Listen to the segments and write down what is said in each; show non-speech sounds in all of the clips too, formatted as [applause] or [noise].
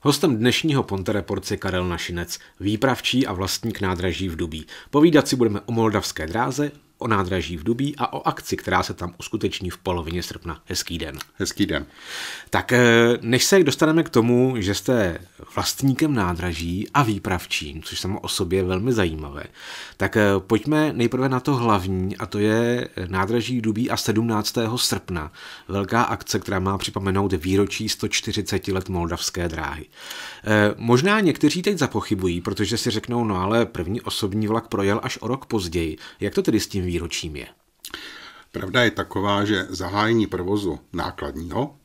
Hostem dnešního Ponte Reports je Karel Našinec, výpravčí a vlastník nádraží v Dubí. Povídat si budeme o moldavské dráze, o nádraží v Dubí a o akci, která se tam uskuteční v polovině srpna. Hezký den. Hezký den. Tak eh, než se dostaneme k tomu, že jste vlastníkem nádraží a výpravčím, což samo o sobě je velmi zajímavé, tak eh, pojďme nejprve na to hlavní a to je nádraží Dubí a 17. srpna. Velká akce, která má připomenout výročí 140 let moldavské dráhy. Eh, možná někteří teď zapochybují, protože si řeknou, no ale první osobní vlak projel až o rok později. Jak to tedy s tím výročím je? Pravda je taková, že zahájení provozu nákladního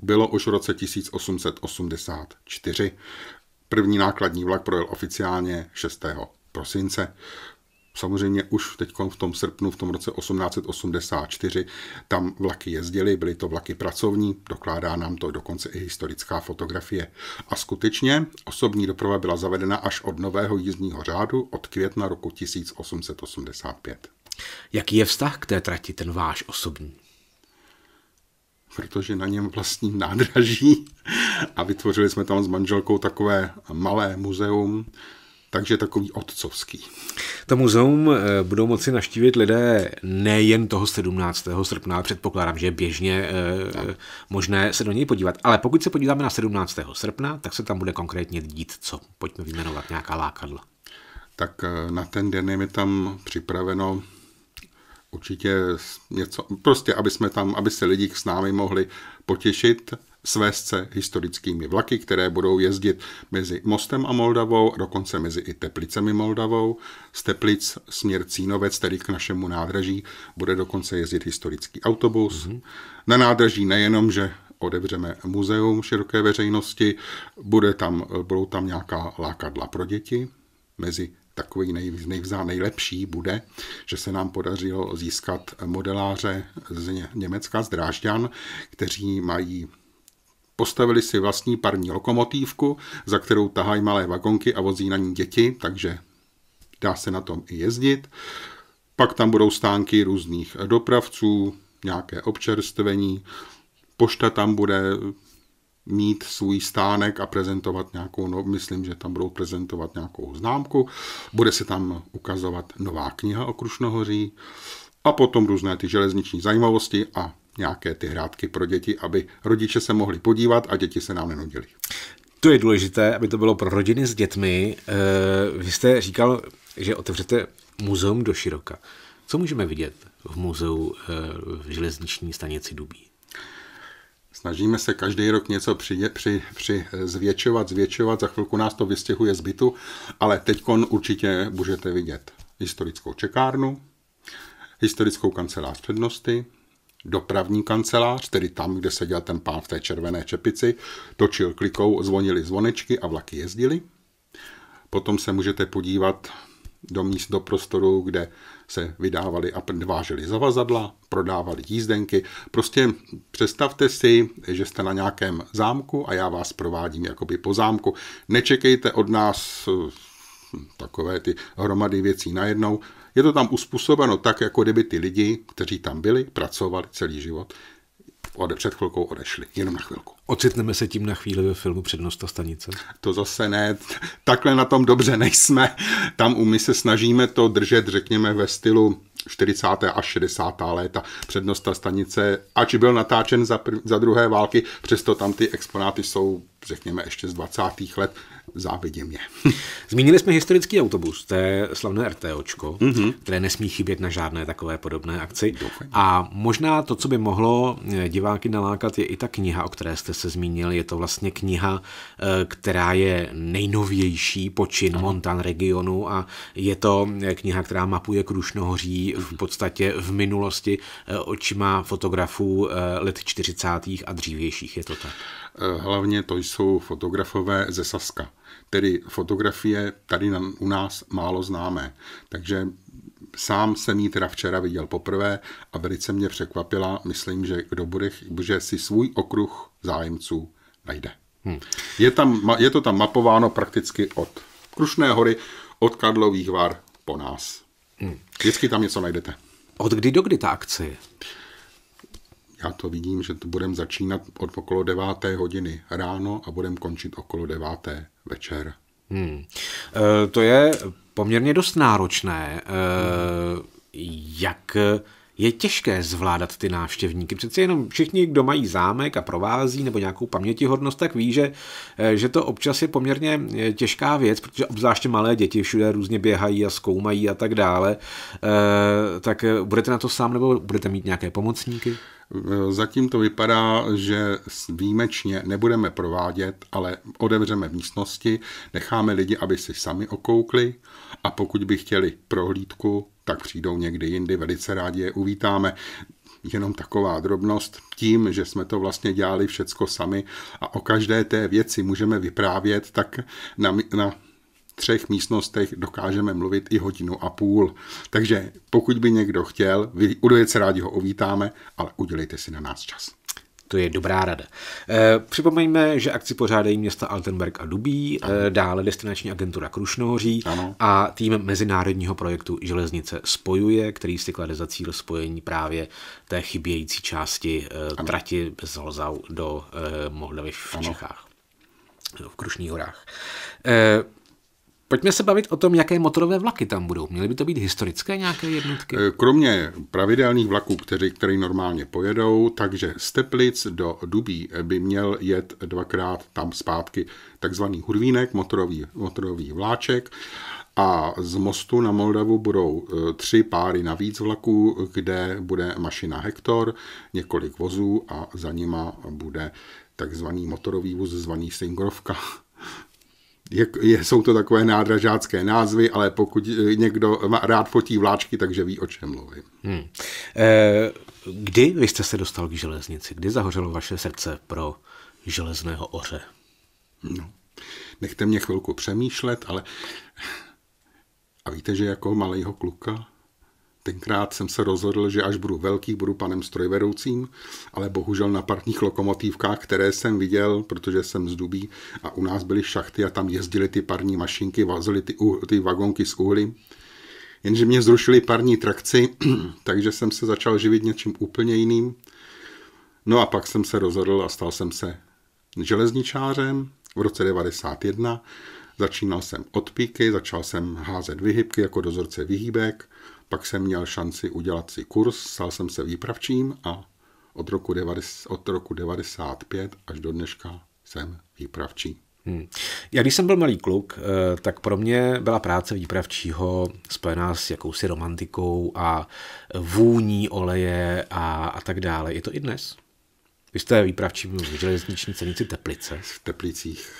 bylo už v roce 1884. První nákladní vlak projel oficiálně 6. prosince. Samozřejmě už teď v tom srpnu, v tom roce 1884, tam vlaky jezdily, byly to vlaky pracovní, dokládá nám to dokonce i historická fotografie. A skutečně osobní doprava byla zavedena až od nového jízdního řádu od května roku 1885. Jaký je vztah k té trati, ten váš osobní? protože na něm vlastní nádraží a vytvořili jsme tam s manželkou takové malé muzeum, takže takový otcovský. To muzeum eh, budou moci naštívit lidé nejen toho 17. srpna, předpokládám, že je běžně eh, tak. možné se do něj podívat. Ale pokud se podíváme na 17. srpna, tak se tam bude konkrétně dít co? Pojďme vyjmenovat nějaká lákadla. Tak eh, na ten den je mi tam připraveno určitě něco, prostě aby jsme tam, aby se lidi s námi mohli potěšit, svést se historickými vlaky, které budou jezdit mezi Mostem a Moldavou, dokonce mezi i Teplicemi Moldavou. Z Teplic směr Cínovec, tedy k našemu nádraží, bude dokonce jezdit historický autobus. Mm-hmm. Na nádraží nejenom, že odevřeme muzeum široké veřejnosti, bude tam, budou tam nějaká lákadla pro děti, mezi takový nej, nejvzá nejlepší bude, že se nám podařilo získat modeláře z Německa, z Drážďan, kteří mají Postavili si vlastní parní lokomotívku, za kterou tahají malé vagonky a vozí na ní děti, takže dá se na tom i jezdit. Pak tam budou stánky různých dopravců, nějaké občerstvení, pošta tam bude, mít svůj stánek a prezentovat nějakou, no, myslím, že tam budou prezentovat nějakou známku, bude se tam ukazovat nová kniha o Krušnohoří a potom různé ty železniční zajímavosti a nějaké ty hrádky pro děti, aby rodiče se mohli podívat a děti se nám nenudili. To je důležité, aby to bylo pro rodiny s dětmi. Eh, vy jste říkal, že otevřete muzeum do široka. Co můžeme vidět v muzeu eh, v železniční stanici Dubí? Snažíme se každý rok něco při, při, při zvětšovat, zvětšovat, za chvilku nás to vystěhuje z bytu, ale teď určitě můžete vidět historickou čekárnu, historickou kancelář přednosti, dopravní kancelář, tedy tam, kde seděl ten pán v té červené čepici, točil klikou, zvonili zvonečky a vlaky jezdily. Potom se můžete podívat do míst, do prostoru, kde se vydávali a vážili zavazadla, prodávali jízdenky. Prostě představte si, že jste na nějakém zámku a já vás provádím jakoby po zámku. Nečekejte od nás eh, takové ty hromady věcí najednou. Je to tam uspůsobeno tak, jako kdyby ty lidi, kteří tam byli, pracovali celý život, ode před chvilkou odešli, jenom na chvilku. Ocitneme se tím na chvíli ve filmu Přednost a stanice? To zase ne, takhle na tom dobře nejsme. Tam u my se snažíme to držet, řekněme, ve stylu 40. až 60. léta přednost a stanice, ač byl natáčen za, prv, za druhé války, přesto tam ty exponáty jsou, řekněme, ještě z 20. let, závidím je. [laughs] Zmínili jsme historický autobus, to je slavné RTOčko, mm-hmm. které nesmí chybět na žádné takové podobné akci. Doufám. A možná to, co by mohlo eh, diváky nalákat, je i ta kniha, o které jste se zmínil, je to vlastně kniha, eh, která je nejnovější počin ano. Montan regionu a je to eh, kniha, která mapuje Krušnohoří v mhm. podstatě v minulosti eh, očima fotografů let 40. a dřívějších, je to tak? Hlavně to jsou fotografové ze Saska, tedy fotografie tady na, u nás málo známé. Takže sám jsem ji teda včera viděl poprvé a velice mě překvapila. Myslím, že kdo bude, že si svůj okruh zájemců najde. Hmm. Je, tam, je to tam mapováno prakticky od Krušné hory, od Kadlových var po nás. Hmm. Vždycky tam něco najdete. Od kdy do kdy ta akce je? Já to vidím, že to budeme začínat od okolo 9. hodiny ráno a budeme končit okolo 9. večer. Hmm. E, to je poměrně dost náročné. Eh, jak je těžké zvládat ty návštěvníky. Přece jenom všichni, kdo mají zámek a provází nebo nějakou pamětihodnost, tak ví, že, eh, že to občas je poměrně eh, těžká věc, protože obzvláště malé děti všude různě běhají a zkoumají a tak dále. Tak budete na to sám nebo budete mít nějaké pomocníky? Zatím to vypadá, že výjimečně nebudeme provádět, ale odevřeme místnosti, necháme lidi, aby si sami okoukli a pokud by chtěli prohlídku, tak přijdou někdy jindy, velice rádi je uvítáme jenom taková drobnost, tím, že jsme to vlastně dělali všecko sami a o každé té věci můžeme vyprávět, tak na, na třech místnostech dokážeme mluvit i hodinu a půl. Takže pokud by někdo chtěl, se rádi ho uvítáme, ale udělejte si na nás čas. To je dobrá rada. Eh, připomeňme, že akci pořádají města Altenberg a Dubí, ano. Eh, dále destinační agentura Krušnohoří ano. a tým mezinárodního projektu Železnice spojuje, který si klade za cíl spojení právě té chybějící části eh, ano. trati z Holzau do Moldavy v ano. Čechách, v Krušných horách. Pojďme se bavit o tom, jaké motorové vlaky tam budou. Měly by to být historické nějaké jednotky? E, kromě pravidelných vlaků, kteří, který normálně pojedou, takže z Teplic do Dubí by měl jet dvakrát tam zpátky takzvaný hurvínek, motorový, motorový vláček a z mostu na Moldavu budou e, tři páry navíc vlaků, kde bude mašina Hektor, několik vozů a za nima bude takzvaný motorový vůz zvaný Singrovka, je, jsou to takové nádražácké názvy, ale pokud eh, někdo má, rád fotí vláčky, takže ví, o čem mluvím. Hmm. E, kdy vy jste se dostal k železnici? Kdy zahořelo vaše srdce pro železného oře? No, nechte mě chvilku přemýšlet, ale a víte, že jako malého kluka Tenkrát jsem se rozhodl, že až budu velký, budu panem strojvedoucím, ale bohužel na parkních lokomotivkách, které jsem viděl, protože jsem z Dubí a u nás byly šachty a tam jezdily ty parní mašinky, vazily ty, ty vagonky z uhly. jenže mě zrušili parní trakci, [clears throat] takže jsem se začal živit něčím úplně jiným. No a pak jsem se rozhodl a stal jsem se železničářem v roce 1991. Začínal jsem od píky, začal jsem házet vyhybky jako dozorce vyhýbek, pak jsem měl šanci udělat si kurz, stal jsem se výpravčím a od roku, 90, od roku 95 až do dneška jsem výpravčí. Hmm. Já když jsem byl malý kluk, eh, tak pro mě byla práce výpravčího spojená s jakousi romantikou a vůní oleje a, a tak dále. Je to i dnes? Vy jste výpravčím v železniční cenici Teplice. V Teplicích.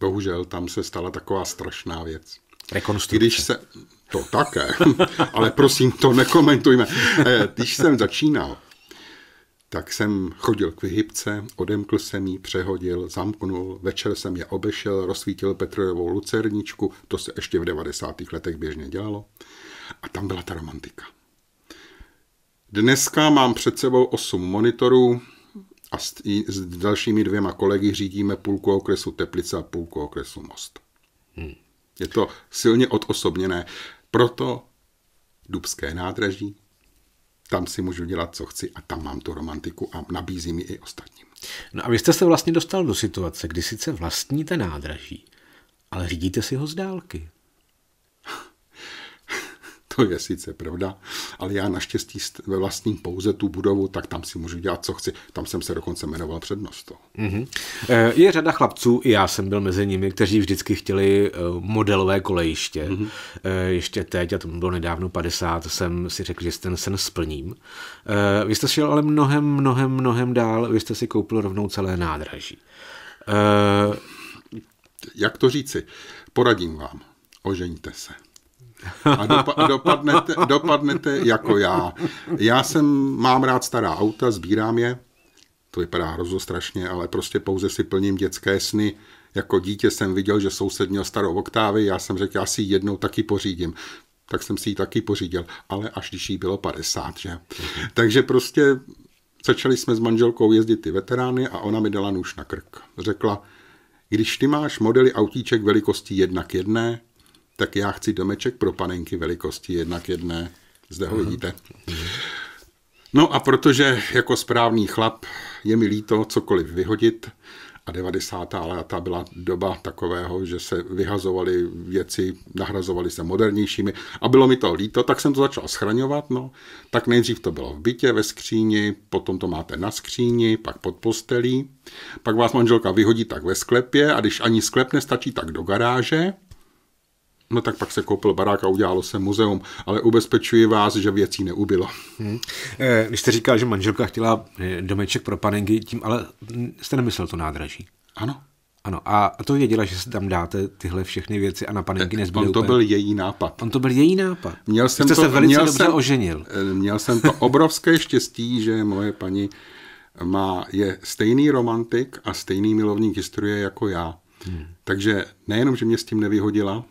Bohužel tam se stala taková strašná věc. Rekonstrukce. Když se, to také, [laughs] ale prosím, to nekomentujme. Eh, když jsem začínal, tak jsem chodil k vyhybce, odemkl jsem ji, přehodil, zamknul, večer jsem je obešel, rozsvítil Petrojevou lucerničku, to se ještě v 90. letech běžně dělalo. A tam byla ta romantika. Dneska mám před sebou 8 monitorů a s, s dalšími dvěma kolegy řídíme půlku okresu Teplice a půlku okresu Most. Hmm. Je to silně odosobněné. Proto Dubské nádraží, tam si můžu dělat, co chci a tam mám tu romantiku a nabízím ji i ostatním. No a vy jste se vlastně dostal do situace, kdy sice vlastníte nádraží, ale řídíte si ho z dálky to je sice pravda, ale já naštěstí ve vlastním pouze tu budovu, tak tam si můžu dělat, co chci. Tam jsem se dokonce jmenoval přednostou. Mm-hmm. Eh, je řada chlapců, i já jsem byl mezi nimi, kteří vždycky chtěli eh, modelové kolejiště. Mm-hmm. Ještě teď, a to bylo nedávno 50, jsem si řekl, že ten sen splním. Vy jste šel ale mnohem, mnohem, mnohem dál. Vy jste si koupil rovnou celé nádraží. Jak to říci? Poradím vám. Ožeňte se a dopa- dopadnete, dopadnete jako já. Já jsem, mám rád stará auta, sbírám je, to vypadá hrozostrašně, ale prostě pouze si plním dětské sny. Jako dítě jsem viděl, že soused měl starou oktávy, já jsem řekl, já si jednou taky pořídím. Tak jsem si ji taky pořídil, ale až když jí bylo 50, že? Takže prostě začali jsme s manželkou jezdit ty veterány a ona mi dala nůž na krk. Řekla, když ty máš modely autíček velikosti k jedné, tak já chci domeček pro panenky velikosti jednak jedné. Zde ho vidíte. No a protože jako správný chlap je mi líto cokoliv vyhodit, a 90. léta byla doba takového, že se vyhazovaly věci, nahrazovaly se modernějšími a bylo mi to líto, tak jsem to začal schraňovat. No. Tak nejdřív to bylo v bytě, ve skříni, potom to máte na skříni, pak pod postelí, pak vás manželka vyhodí tak ve sklepě a když ani sklep nestačí, tak do garáže, No tak pak se koupil barák a udělalo se muzeum, ale ubezpečuji vás, že věcí neubylo. Hmm. Eh, když jste říkal, že manželka chtěla eh, domeček pro panenky, tím ale jste nemyslel to nádraží. Ano. Ano, a to věděla, že si tam dáte tyhle všechny věci a na panenky eh, nezbyly On to úplně. byl její nápad. On to byl její nápad. Měl jsem jste to, se velice měl dobře jsem, oženil. Měl jsem to obrovské štěstí, že moje paní má, je stejný romantik a stejný milovník historie jako já. Hmm. Takže nejenom, že mě s tím nevyhodila,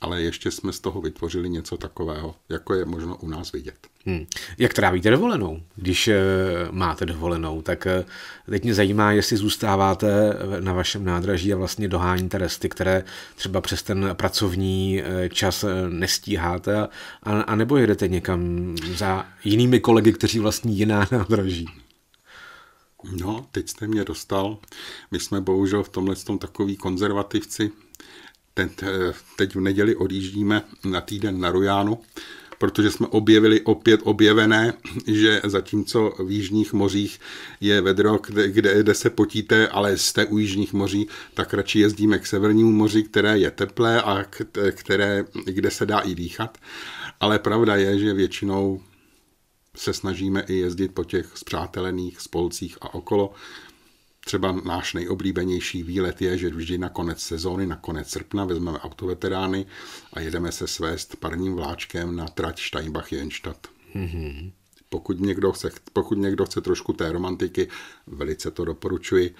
ale ještě jsme z toho vytvořili něco takového, jako je možno u nás vidět. Hmm. Jak trávíte dovolenou? Když uh, máte dovolenou, tak uh, teď mě zajímá, jestli zůstáváte eh, na vašem nádraží a vlastně doháníte resty, které třeba přes ten pracovní uh, čas nestíháte, a, a nebo jedete někam za jinými kolegy, kteří vlastní jiná [laughs] nádraží? No, teď jste mě dostal. My jsme bohužel v tomhle tom takový konzervativci, ten, eh, teď v neděli odjíždíme na týden na Rujánu, protože jsme objevili opět objevené, že zatímco v jižních mořích je vedro, kde, kde, kde se potíte, ale jste u jižních moří, tak radši jezdíme k severnímu moři, které je teplé a které, kde se dá i dýchat. Ale pravda je, že většinou se snažíme i jezdit po těch zpřátelených spolcích a okolo, třeba náš nejoblíbenější výlet je, že vždy na konec sezóny, na konec srpna vezmeme autoveterány a jedeme se svést parním vláčkem na trať Steinbach-Jenstadt. Mm-hmm. Pokud někdo, chce, pokud někdo chce trošku té romantiky, velice to doporučuji.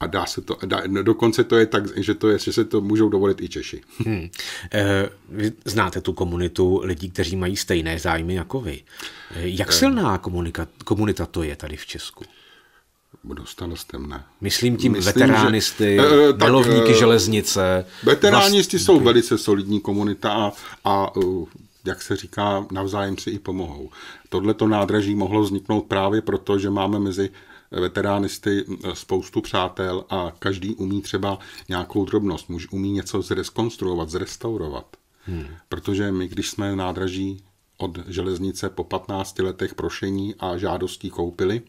A dá se to, dá, no dokonce to je tak, že, to je, že se to můžou dovolit i Češi. Hmm. E, vy znáte tu komunitu lidí, kteří mají stejné zájmy jako vy. E, jak eh. silná komunika, komunita to je tady v Česku? Budou starostem, mne. Myslím tím Myslím, veteránisty, že, eh, e, eh, tak, milovníky e, eh, železnice. Veteránisti vlast... jsou velice solidní komunita a, a jak se říká, navzájem si i pomohou. Tohle to nádraží mohlo vzniknout právě proto, že máme mezi veteránisty spoustu přátel a každý umí třeba nějakou drobnost. Muž umí něco zrekonstruovat, zrestaurovat. Hmm. Protože my, když jsme nádraží od železnice po 15 letech prošení a žádostí koupili,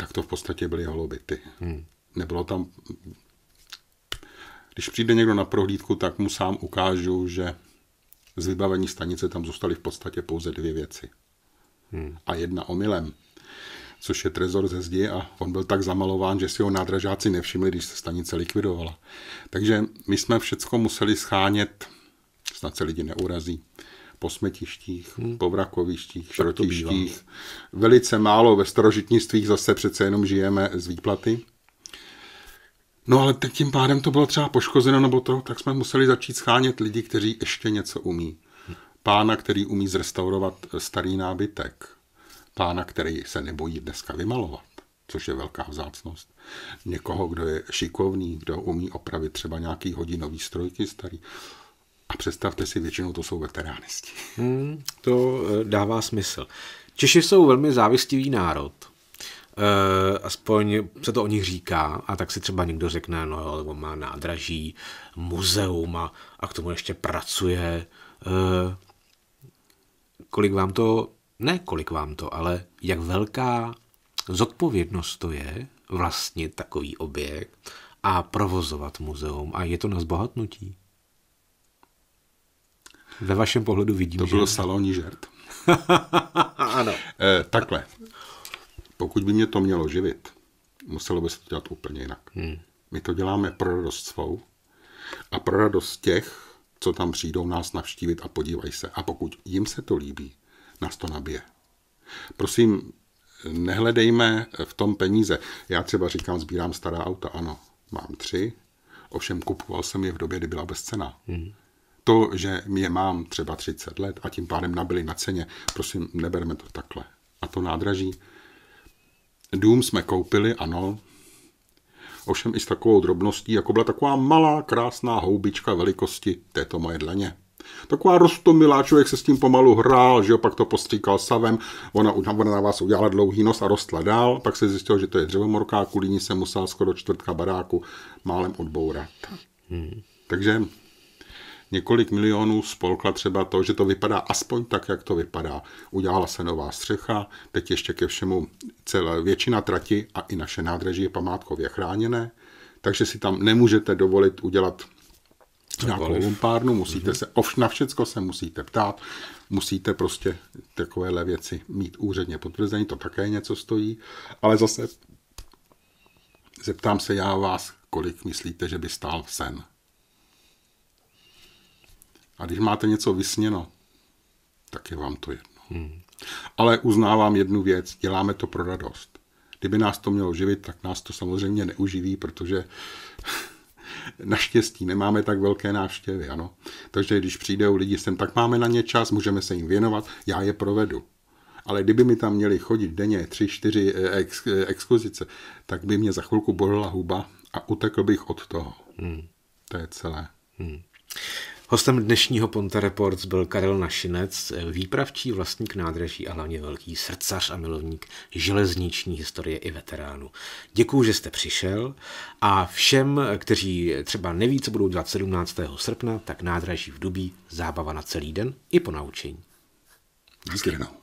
tak to v podstatě byly holobity. Hmm. Nebylo tam... Když přijde někdo na prohlídku, tak mu sám ukážu, že z vybavení stanice tam zůstaly v podstatě pouze dvě věci. Hmm. A jedna omylem, což je trezor ze zdi a on byl tak zamalován, že si ho nádražáci nevšimli, když se stanice likvidovala. Takže my jsme všecko museli schánět, snad se lidi neurazí, po smetištích, hmm. po vrakovištích, šrotištích. Velice málo ve starožitnictvích zase přece jenom žijeme z výplaty. No ale tím pádem to bylo třeba poškozeno nebo to, tak jsme museli začít schánět lidi, kteří ještě něco umí. Pána, který umí zrestaurovat starý nábytek. Pána, který se nebojí dneska vymalovat, což je velká vzácnost. Někoho, kdo je šikovný, kdo umí opravit třeba nějaký hodinový strojky starý. A představte si, většinou to jsou veteránisti. Hmm, to eh, dává smysl. Češi jsou velmi závistivý národ. E, aspoň se to o nich říká a tak si třeba někdo řekne, no jo, on má nádraží, muzeum a, a k tomu ještě pracuje. E, kolik vám to, ne kolik vám to, ale jak velká zodpovědnost to je vlastnit takový objekt a provozovat muzeum a je to na zbohatnutí? Ve vašem pohledu vidím. To byl že... salonní žert. [laughs] ano. E, takhle. Pokud by mě to mělo živit, muselo by se to dělat úplně jinak. Hmm. My to děláme pro radost svou a pro radost těch, co tam přijdou nás navštívit a podívají se. A pokud jim se to líbí, nás to nabije. Prosím, nehledejme v tom peníze. Já třeba říkám, sbírám stará auta, ano, mám tři, ovšem kupoval jsem je v době, kdy byla bezcena. Hmm to, že je mám třeba 30 let a tím pádem nabili na ceně, prosím, neberme to takhle. A to nádraží. Dům jsme koupili, ano, ovšem i s takovou drobností, jako byla taková malá, krásná houbička velikosti této moje dlaně. Taková rostomilá, člověk se s tím pomalu hrál, že jo, pak to postříkal savem, ona, ona na vás udělala dlouhý nos a rostla dál, pak se zjistil, že to je dřevomorká, kvůli ní se musel skoro čtvrtka baráku málem odbourat. Hmm. Takže několik milionů spolkla třeba to, že to vypadá aspoň tak, jak to vypadá. Udělala se nová střecha, teď ještě ke všemu celá většina trati a i naše nádraží je památkově chráněné, takže si tam nemůžete dovolit udělat nějakou lumpárnu, musíte mhm. se, ovš, na všecko se musíte ptát, musíte prostě takovéhle věci mít úředně potvrzení, to také něco stojí, ale zase zeptám se já vás, kolik myslíte, že by stál sen a když máte něco vysněno, tak je vám to jedno. Hmm. Ale uznávám jednu věc, děláme to pro radost. Kdyby nás to mělo živit, tak nás to samozřejmě neuživí, protože [laughs] naštěstí nemáme tak velké návštěvy, ano. Takže když přijde u lidi sem, tak máme na ně čas, můžeme se jim věnovat, já je provedu. Ale kdyby mi tam měli chodit denně tři, čtyři eh, ex, eh, exkuzice, tak by mě za chvilku bolila huba a utekl bych od toho. Hmm. To je celé. Hmm. Hostem dnešního Ponte Reports byl Karel Našinec, výpravčí, vlastník nádraží a hlavně velký srdcař a milovník železniční historie i veteránů. Děkuji, že jste přišel a všem, kteří třeba neví, co budou dělat 17. srpna, tak nádraží v Dubí, zábava na celý den i po naučení. Díky.